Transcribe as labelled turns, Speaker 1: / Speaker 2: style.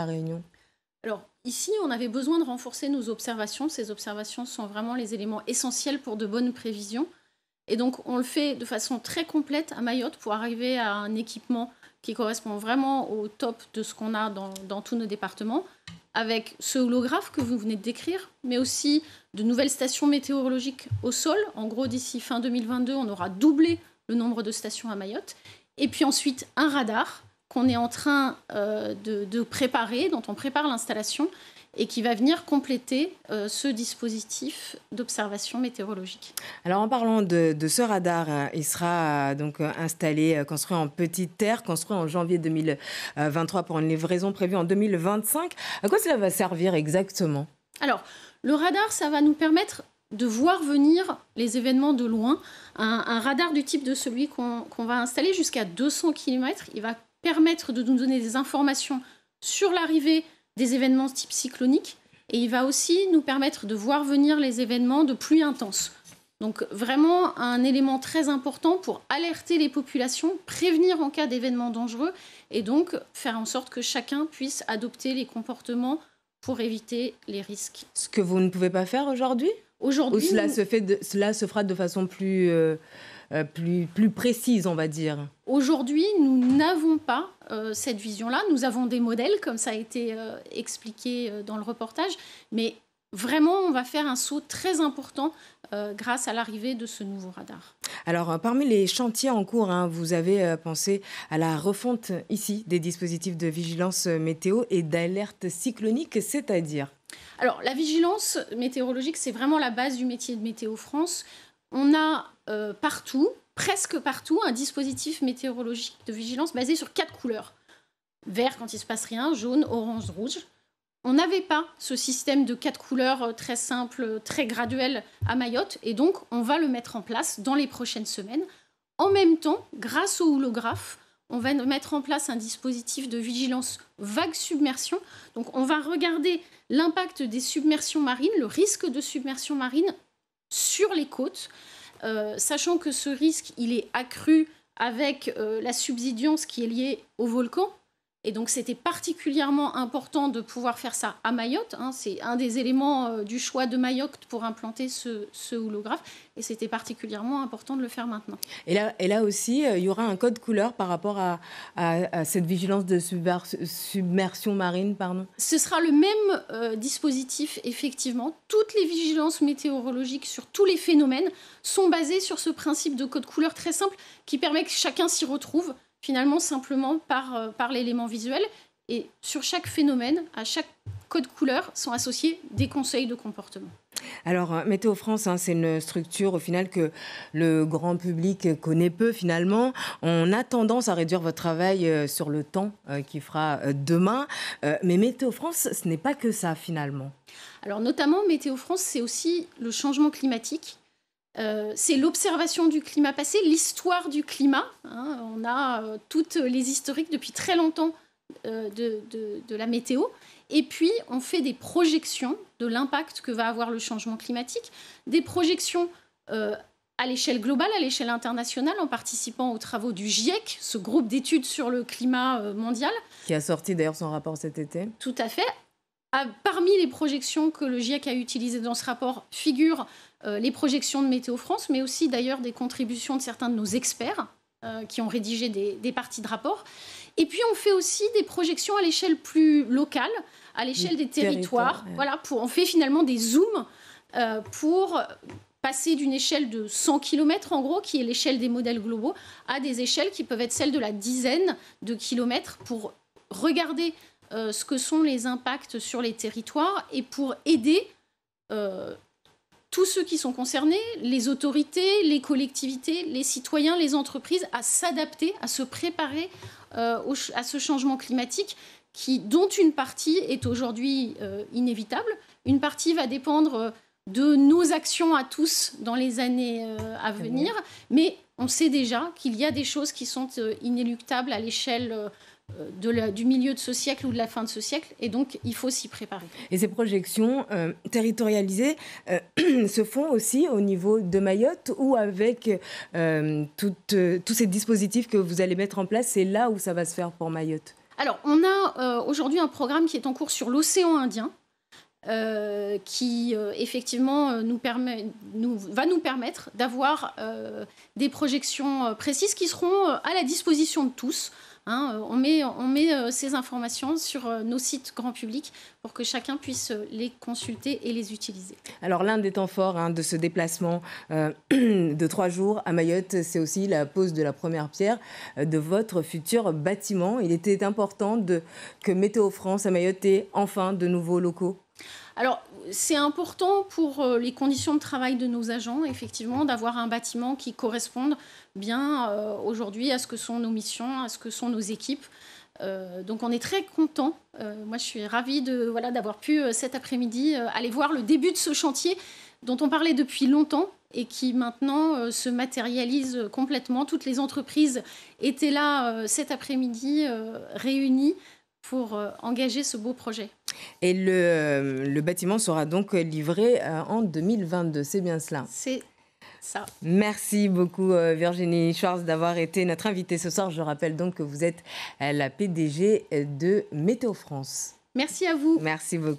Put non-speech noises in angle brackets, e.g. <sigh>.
Speaker 1: La Réunion
Speaker 2: Alors, ici, on avait besoin de renforcer nos observations. Ces observations sont vraiment les éléments essentiels pour de bonnes prévisions. Et donc, on le fait de façon très complète à Mayotte pour arriver à un équipement qui correspond vraiment au top de ce qu'on a dans, dans, tous nos départements, avec ce holographe que vous venez de décrire, mais aussi de nouvelles stations météorologiques au sol. En gros, d'ici fin 2022, on aura doublé le nombre de stations à Mayotte. Et puis ensuite, un radar qu'on est en train euh, de, préparer, dont on prépare l'installation et qui va venir compléter euh, ce dispositif d'observation météorologique.
Speaker 1: Alors en parlant de, ce radar, euh, il sera donc installé, construit en petite terre, construit en janvier 2023 pour une livraison prévue en 2025. À quoi cela va servir exactement
Speaker 2: Alors le radar, ça va nous permettre de voir venir les événements de loin. Un, radar du type de celui qu'on va installer jusqu'à 200 km, il va permettre de nous donner des informations sur l'arrivée des événements type cyclonique et il va aussi nous permettre de voir venir les événements de pluie intense. Donc vraiment un élément très important pour alerter les populations, prévenir en cas d'événements dangereux et donc faire en sorte que chacun puisse adopter les comportements pour éviter les risques.
Speaker 1: Ce que vous ne pouvez pas faire aujourd'hui Aujourd'hui, Ou cela se fait, cela se fera de façon plus euh, euh, plus, plus précise, on va dire.
Speaker 2: Aujourd'hui, nous n'avons pas euh, cette vision-là. Nous avons des modèles, comme ça a été expliqué dans le reportage, mais vraiment, on va faire un saut très important grâce à l'arrivée de ce nouveau radar.
Speaker 1: Alors, parmi les chantiers en cours, hein, vous avez pensé à la refonte ici des dispositifs de vigilance météo et d'alerte cyclonique, c'est-à-dire
Speaker 2: alors, la vigilance météorologique, c'est vraiment la base du métier de Météo France. On a euh, partout, presque partout, un dispositif météorologique de vigilance basé sur quatre couleurs. Vert quand il se passe rien, jaune, orange, rouge. On n'avait pas ce système de quatre couleurs euh, très simple, très graduel à Mayotte, et donc on va le mettre en place dans les prochaines semaines. En même temps, grâce au holographe, on va mettre en place un dispositif de vigilance vague submersion. Donc on va regarder l'impact des submersions marines, le risque de submersion marine sur les côtes, euh, sachant que ce risque, il est accru avec euh, la subsidence qui est liée au volcan, et donc c'était particulièrement important de pouvoir faire ça à Mayotte. Hein. c'est un des éléments euh, du choix de Mayotte pour implanter ce, holographe. Et c'était particulièrement important de le faire maintenant.
Speaker 1: Et là, aussi, euh, il y aura un code couleur par rapport à, cette vigilance de submersion marine. Pardon.
Speaker 2: Ce sera le même euh, dispositif, effectivement. Toutes les vigilances météorologiques sur tous les phénomènes sont basées sur ce principe de code couleur très simple qui permet que chacun s'y retrouve finalement simplement par, euh, par l'élément visuel. Et sur chaque phénomène, à chaque code couleur, sont associés des conseils de comportement.
Speaker 1: Alors, euh, Météo France, hein, c'est une structure au final que le grand public connaît peu finalement. On a tendance à réduire votre travail euh, sur le temps qui fera demain. mais Météo France, ce n'est pas que ça finalement.
Speaker 2: Alors, notamment, Météo France, c'est aussi le changement climatique euh, c'est l'observation du climat passé, l'histoire du climat. Hein. on a euh, toutes les historiques depuis très longtemps euh, de, de, la météo. Et puis, on fait des projections de l'impact que va avoir le changement climatique, des projections à l'échelle globale, à l'échelle internationale, en participant aux travaux du GIEC, ce groupe d'études sur le climat mondial.
Speaker 1: Qui a sorti d'ailleurs son rapport cet été.
Speaker 2: Tout à fait, ah, parmi les projections que le GIEC a utilisées dans ce rapport figurent euh, les projections de Météo France, mais aussi d'ailleurs des contributions de certains de nos experts euh, qui ont rédigé des, parties de rapport. Et puis on fait aussi des projections à l'échelle plus locale, à l'échelle des, territoires. Voilà, pour, on fait finalement des zooms euh, pour passer d'une échelle de 100 km en gros, qui est l'échelle des modèles globaux, à des échelles qui peuvent être celles de la dizaine de kilomètres pour regarder euh, ce que sont les impacts sur les territoires et pour aider euh, tous ceux qui sont concernés, les autorités, les collectivités, les citoyens, les entreprises, à s'adapter, à se préparer euh, à ce changement climatique qui, dont une partie est aujourd'hui inévitable. Une partie va dépendre de nos actions à tous dans les années à venir, mais on sait déjà qu'il y a des choses qui sont inéluctables à l'échelle du milieu de ce siècle ou de la fin de ce siècle, et donc il faut s'y préparer.
Speaker 1: Et ces projections euh, territorialisées euh, <clears throat> se font aussi au niveau de Mayotte ou avec euh, tous ces dispositifs que vous allez mettre en place, c'est là où ça va se faire pour Mayotte
Speaker 2: Alors, on a aujourd'hui un programme qui est en cours sur l'océan Indien. qui effectivement nous, va nous permettre d'avoir des projections précises qui seront à la disposition de tous Hein, euh, on met, euh, ces informations sur euh, nos sites grand public pour que chacun puisse les consulter et les utiliser.
Speaker 1: Alors l'un des temps forts hein, de ce déplacement <clears throat> de trois jours à Mayotte, c'est aussi la pose de la première pierre de votre futur bâtiment. Il était important de, que Météo France à Mayotte ait enfin de nouveaux locaux.
Speaker 2: Alors, c'est important pour euh, les conditions de travail de nos agents, effectivement, d'avoir un bâtiment qui corresponde bien euh, aujourd'hui à ce que sont nos missions, à ce que sont nos équipes. Euh, donc on est très content. moi, je suis ravie de voilà d'avoir pu cet après-midi aller voir le début de ce chantier dont on parlait depuis longtemps et qui maintenant se matérialise complètement. Toutes les entreprises étaient là cet après-midi réunies pour euh, engager ce beau projet.
Speaker 1: Et le, euh, le bâtiment sera donc livré euh, en 2022, c'est bien cela C'est ça. Merci beaucoup Virginie Schwarz d'avoir été notre invitée ce soir. Je rappelle donc que vous êtes la PDG de Météo France. Merci à vous. Merci beaucoup.